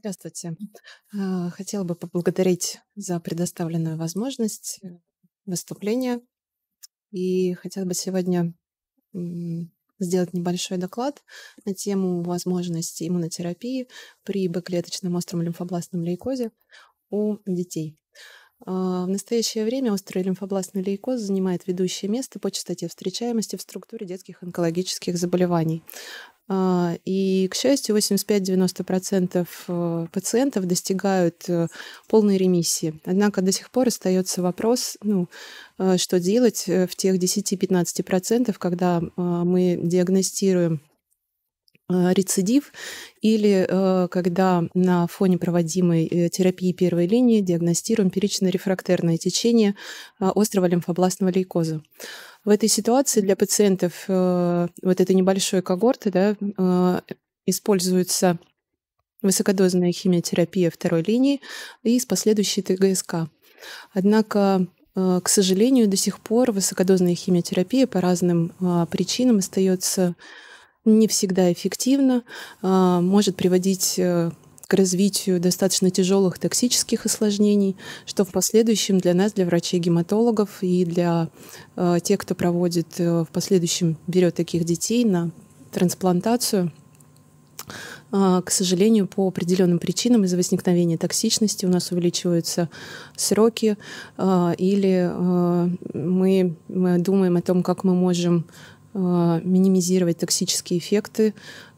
Здравствуйте. Э, хотела бы поблагодарить за предоставленную возможность э, выступления. И хотела бы сегодня сделать небольшой доклад на тему возможности иммунотерапии при бэклеточном остром лимфобластном лейкозе у детей. А, в настоящее время острый лимфобластный лейкоз занимает ведущее место по частоте встречаемости в структуре детских онкологических заболеваний. А, и, к счастью, 85-90% э, пациентов достигают э, полной ремиссии. Однако до сих пор остается вопрос, ну, э, что делать в тех 10-15%, когда мы диагностируем Э, рецидив или э, когда на фоне проводимой э, терапии первой линии диагностируем перечно-рефрактерное течение острого лимфобластного лейкоза. В этой ситуации для пациентов вот этой небольшой когорты да, используется высокодозная химиотерапия второй линии и с последующей ТГСК. Однако к сожалению, до сих пор высокодозная химиотерапия по разным причинам остается не всегда эффективно, а, может приводить э, к развитию достаточно тяжелых токсических осложнений, что в последующем для нас, для врачей-гематологов и для э, тех, кто проводит э, в последующем, берет таких детей на трансплантацию, а, к сожалению, по определенным причинам из-за возникновения токсичности у нас увеличиваются сроки, а, или мы думаем о том, как мы можем Э, минимизировать токсические эффекты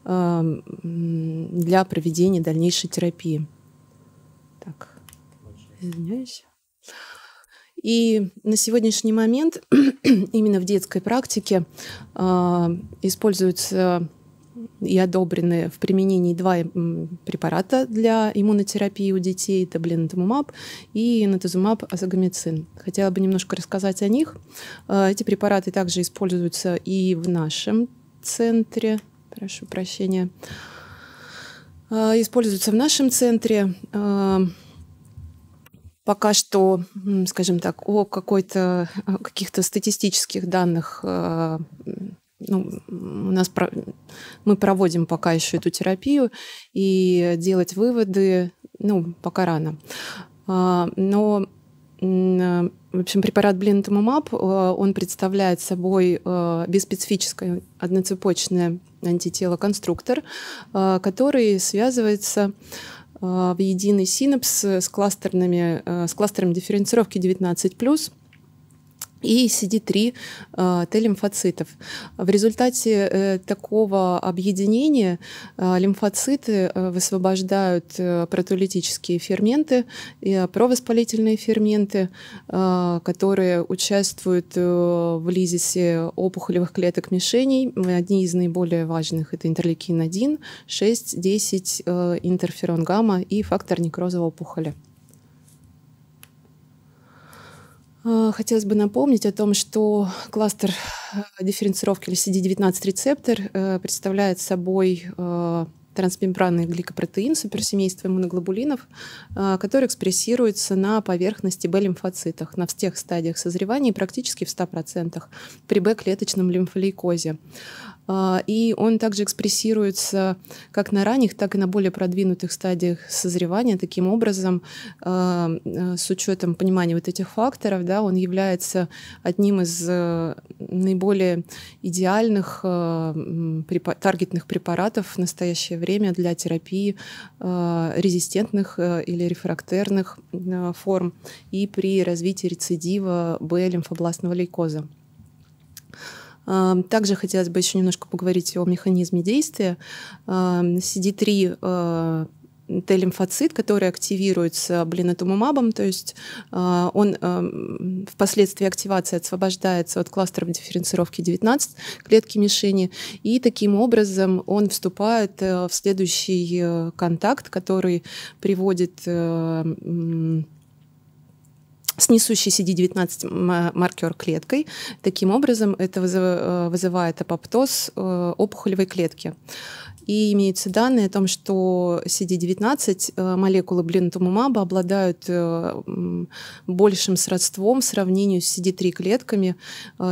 э, для проведения дальнейшей терапии. Так, извиняюсь. И на сегодняшний момент именно в детской практике э, используются и одобрены в применении два препарата для иммунотерапии у детей. Это блинтомумаб и натазумаб азогомицин. Хотела бы немножко рассказать о них. Э, эти препараты также используются и в нашем центре. Прошу прощения. Э, используются в нашем центре э, пока что, скажем так, о о каких-то статистических данных ну, у нас про... мы проводим пока еще эту терапию, и делать выводы, ну, пока рано. А, но э, в общем, препарат Блинтомумаб, э, он представляет собой э, беспецифическое одноцепочное антитело-конструктор, который связывается в единый синапс с, кластерными, с кластером дифференцировки 19+, и CD3 э, Т-лимфоцитов. В результате э, такого объединения э, лимфоциты э, высвобождают э, протолитические ферменты, и э, провоспалительные ферменты, которые участвуют в лизисе опухолевых клеток мишеней. Одни из наиболее важных – это интерлейкин-1, 6, 10, интерферон-гамма и фактор некроза опухоли. А, хотелось бы напомнить о том, что кластер э, дифференцировки или CD19-рецептор э, представляет собой э, трансмембранный гликопротеин суперсемейства иммуноглобулинов, который экспрессируется на поверхности Б-лимфоцитах на всех стадиях созревания практически в 100% при Б-клеточном лимфолейкозе. А, и он также экспрессируется как на ранних, так и на более продвинутых стадиях созревания. Таким образом, а, а, с учетом понимания вот этих факторов, да, он является одним из э, наиболее идеальных э, таргетных препаратов в настоящее время для терапии э, резистентных или рефрактерных форм и при развитии рецидива Б-лимфобластного лейкоза. Эм, также хотелось бы еще немножко поговорить о механизме действия. Эм, CD3 э, Т-лимфоцит, который активируется блинотумумабом, то есть э, он э, впоследствии активации освобождается от кластеров дифференцировки 19 клетки мишени, и таким образом он вступает э, в следующий э, контакт, который приводит э, с несущей CD19 маркер клеткой. Таким образом, это э, вызывает апоптоз э, опухолевой клетки. И имеются данные о том, что CD19 э, молекулы блинтумумаба обладают большим сродством в сравнении с CD3 клетками,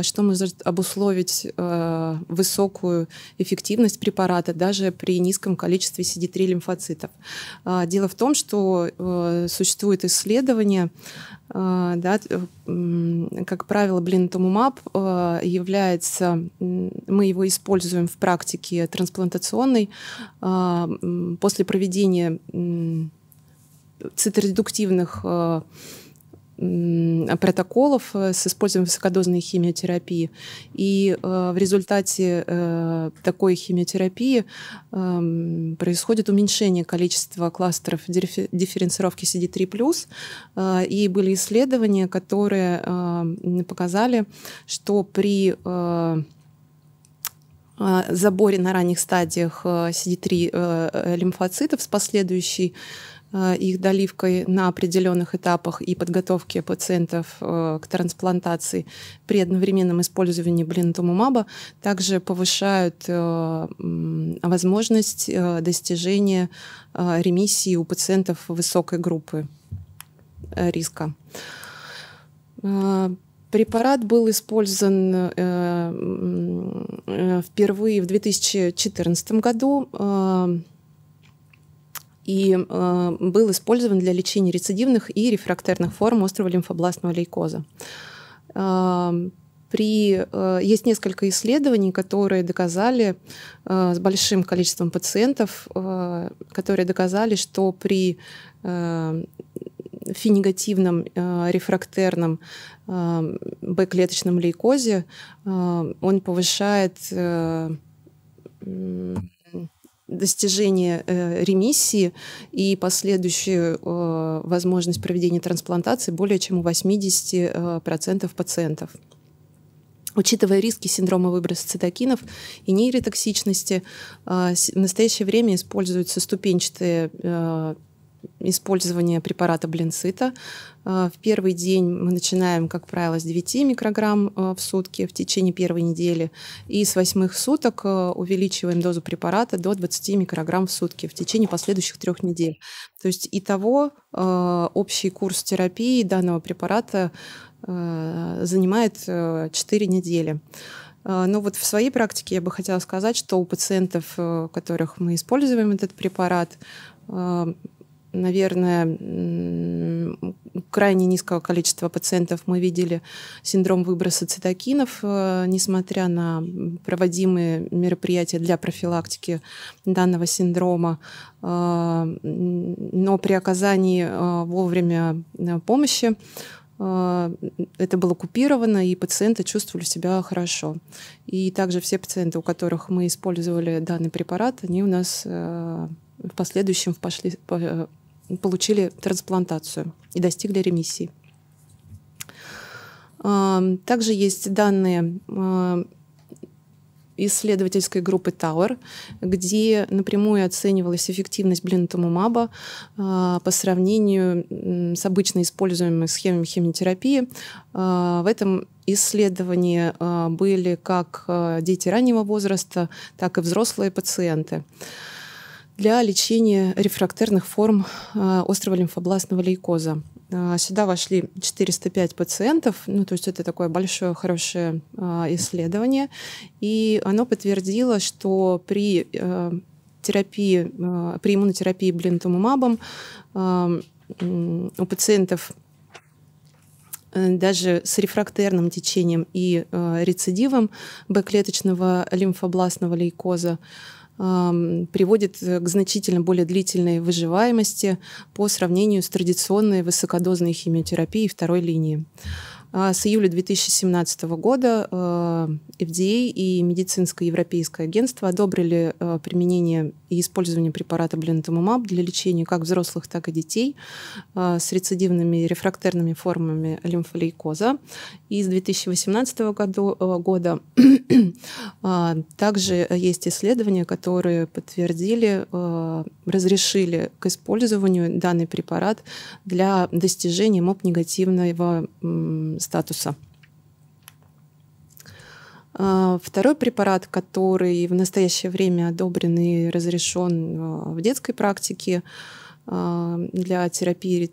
что может обусловить высокую эффективность препарата даже при низком количестве CD3 лимфоцитов. А, дело в том, что существует исследование а, да, как правило, Блин Томумаб а, является, мы его используем в практике трансплантационной а, после проведения циторедуктивных протоколов э, с использованием высокодозной химиотерапии. И э, в результате э, такой химиотерапии эм, происходит уменьшение количества кластеров дифференцировки CD3+. И были исследования, которые эм, показали, что при заборе на ранних стадиях CD3 лимфоцитов с последующей Э, их доливкой на определенных этапах и подготовки пациентов э, к трансплантации при одновременном использовании блинтумумаба также повышают э, возможность достижения ремиссии у пациентов высокой группы риска. Препарат был использован впервые в 2014 году и э, был использован для лечения рецидивных и рефрактерных форм острого лимфобластного лейкоза. Э, при, э, есть несколько исследований, которые доказали э, с большим количеством пациентов, э, которые доказали, что при э, финегативном э, рефрактерном э, Б-клеточном лейкозе э, он повышает э, достижение э, ремиссии и последующую э, возможность проведения трансплантации более чем у 80% э, пациентов. Учитывая риски синдрома выброса цитокинов и нейротоксичности, э, в настоящее время используются ступенчатые э, использования препарата блинцита. Э, в первый день мы начинаем, как правило, с 9 микрограмм э, в сутки в течение первой недели и с восьмых суток э, увеличиваем дозу препарата до 20 микрограмм в сутки в течение последующих трех недель. То есть итого общий курс терапии данного препарата занимает 4 недели. Но вот в своей практике я бы хотела сказать, что у пациентов, которых мы используем этот препарат, наверное, крайне низкого количества пациентов мы видели синдром выброса цитокинов, э, несмотря на проводимые мероприятия для профилактики данного синдрома. Э, но при оказании э, вовремя помощи это было купировано, и пациенты чувствовали себя хорошо. И также все пациенты, у которых мы использовали данный препарат, они у нас в последующем пошли, получили трансплантацию и достигли ремиссии. Также есть данные исследовательской группы Тауэр, где напрямую оценивалась эффективность блинтумумаба а, по сравнению с обычно используемой схемой химиотерапии. А, в этом исследовании а, были как дети раннего возраста, так и взрослые пациенты для лечения рефрактерных форм э, острого лимфобластного лейкоза. Э, сюда вошли 405 пациентов, ну, то есть это такое большое, хорошее э, исследование, и оно подтвердило, что при терапии, при иммунотерапии блинтумумабом у пациентов даже с рефрактерным течением и рецидивом Б-клеточного лимфобластного лейкоза приводит э, к значительно более длительной выживаемости по сравнению с традиционной высокодозной химиотерапией второй линии. А, с июля 2017 года э, FDA и Медицинское европейское агентство одобрили э, применение и использование препарата блентамумаб для лечения как взрослых, так и детей э, с рецидивными и рефрактерными формами лимфолейкоза. И с 2018 года а, также есть исследования, которые подтвердили, разрешили к использованию данный препарат для достижения моб негативного статуса. А, второй препарат, который в настоящее время одобрен и разрешен а, в детской практике а, для терапии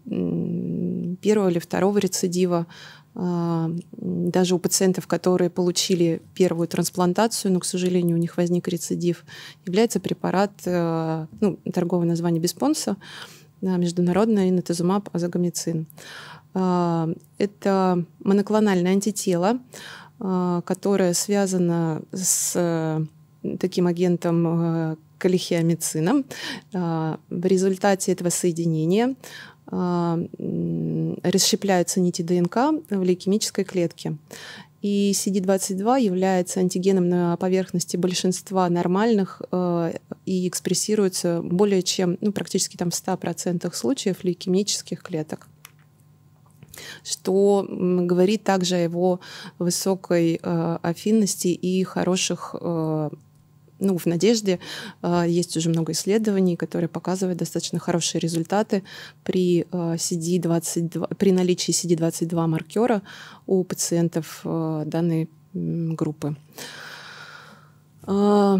первого или второго рецидива, даже у пациентов, которые получили первую трансплантацию, но, к сожалению, у них возник рецидив, является препарат, ну, торговое название Беспонса, международное инотезумаб азагомицин а, это моноклональное антитело, а, которое связано с э, таким агентом э, калихиомицином. А, в результате этого соединения расщепляются нити ДНК в лейкемической клетке. И CD22 является антигеном на поверхности большинства нормальных э, и экспрессируется более чем, ну, практически там в 100% случаев лейкемических клеток что говорит также о его высокой э, афинности и хороших э, ну, в «Надежде» э, есть уже много исследований, которые показывают достаточно хорошие результаты при, э, CD22, при наличии CD22 маркера у пациентов э, данной группы. Э,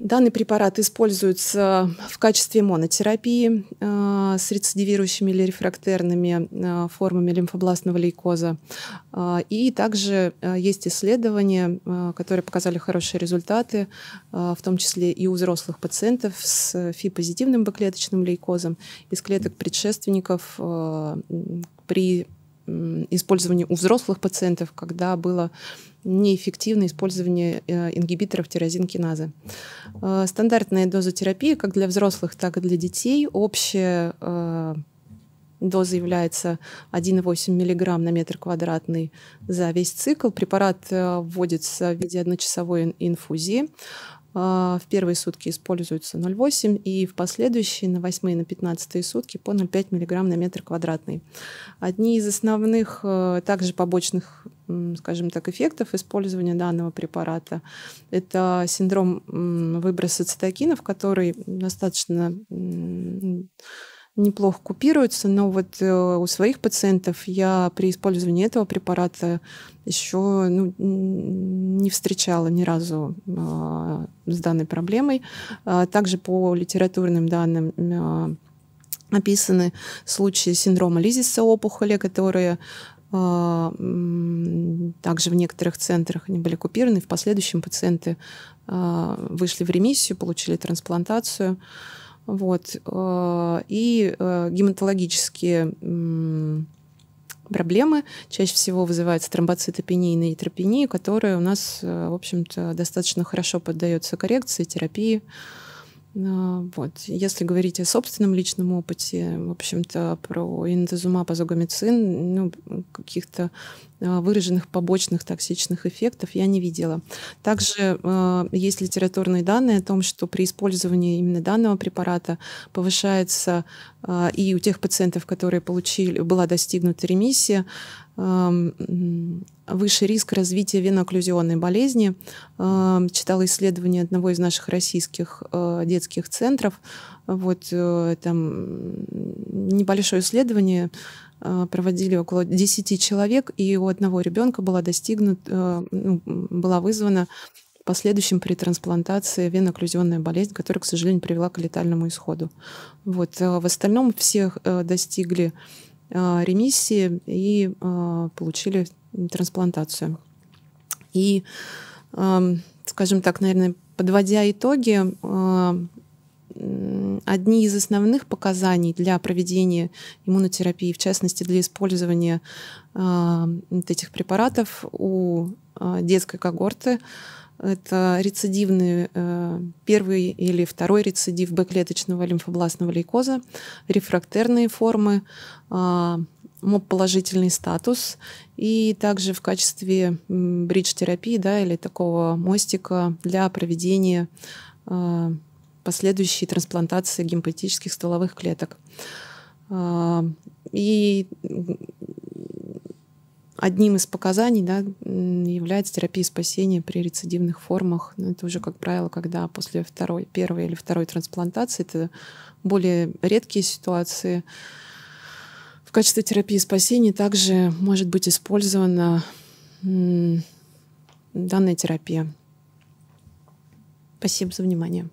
Данный препарат используется в качестве монотерапии э, с рецидивирующими или рефрактерными э, формами лимфобластного лейкоза. Э, и также э, есть исследования, э, которые показали хорошие результаты, э, в том числе и у взрослых пациентов с фи-позитивным бэклеточным лейкозом из клеток предшественников при использовании у взрослых пациентов, когда было неэффективное использование э, ингибиторов тирозинкиназы. Э, стандартная доза терапии как для взрослых, так и для детей. Общая э, доза является 1,8 мг на метр квадратный за весь цикл. Препарат вводится в виде одночасовой инфузии. А, в первые сутки используется 0,8 и в последующие на 8 и на 15 сутки по 0,5 мг на метр квадратный. Одни из основных э, также побочных, скажем так, эффектов использования данного препарата – это синдром выброса цитокинов, который достаточно неплохо купируется, но вот э, у своих пациентов я при использовании этого препарата еще ну, не встречала ни разу а, с данной проблемой. А, также по литературным данным описаны а, случаи синдрома лизиса опухоли, которые также в некоторых центрах они были купированы. В последующем пациенты вышли в ремиссию, получили трансплантацию. Вот. Э, и э, гематологические проблемы чаще всего вызываются тромбоцитопения и нейтропения, которые у нас, э, в общем-то, достаточно хорошо поддаются коррекции, терапии. Вот. Если говорить о собственном личном опыте, в общем-то, про интезумаб, азогомицин, ну, каких-то Э, выраженных побочных токсичных эффектов я не видела. Также э, есть литературные данные о том, что при использовании именно данного препарата повышается э, и у тех пациентов, которые получили, была достигнута ремиссия, выше риск развития венооклюзионной болезни. Читала исследование одного из наших российских детских центров. Вот там небольшое исследование Э, проводили около 10 человек, и у одного ребенка была достигнута, э, ну, была вызвана последующим при трансплантации венооклюзионная болезнь, которая, к сожалению, привела к летальному исходу. Вот. Э, в остальном всех достигли ремиссии и получили трансплантацию. И, эм, скажем так, наверное, подводя итоги, одни из основных показаний для проведения иммунотерапии, в частности для использования э, этих препаратов у э, детской когорты, это рецидивные э, первый или второй рецидив Б-клеточного лимфобластного лейкоза, рефрактерные формы, э, а, МОП положительный статус и также в качестве бридж-терапии да, или такого мостика для проведения э, последующей трансплантации гемопоэтических стволовых клеток. А, и одним из показаний да, является терапия спасения при рецидивных формах. Но ну, это уже, как правило, когда после второй, первой или второй трансплантации, это более редкие ситуации. В качестве терапии спасения также может быть использована данная терапия. Спасибо за внимание.